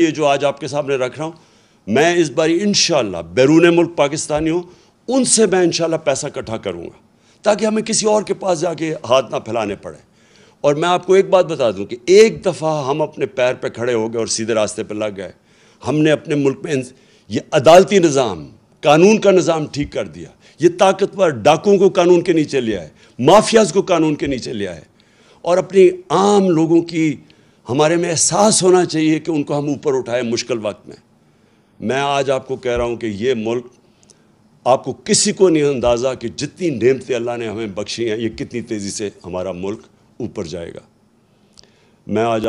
ये जो आज आपके सामने रख रहा हूँ मैं इस बारी इन बैरून मुल्क पाकिस्तानी हूँ उनसे मैं इन पैसा इकट्ठा करूँगा ताकि हमें किसी और के पास जाके हाथ ना फैलाने पड़े और मैं आपको एक बात बता दूँ कि एक दफ़ा हम अपने पैर पर पे खड़े हो गए और सीधे रास्ते पर लग गए हमने अपने मुल्क में ये अदालती निज़ाम कानून का निज़ाम ठीक कर दिया ये ताकतवर डाकुओं को कानून के नीचे लिया है माफियाज़ को कानून के नीचे लिया है और अपनी आम लोगों की हमारे में एहसास होना चाहिए कि उनको हम ऊपर उठाए मुश्किल वक्त में मैं आज आपको कह रहा हूँ कि ये मुल्क आपको किसी को नहीं अंदाज़ा कि जितनी नेमतें अल्लाह ने हमें बख्शी हैं ये कितनी तेज़ी से हमारा मुल्क ऊपर जाएगा मैं आज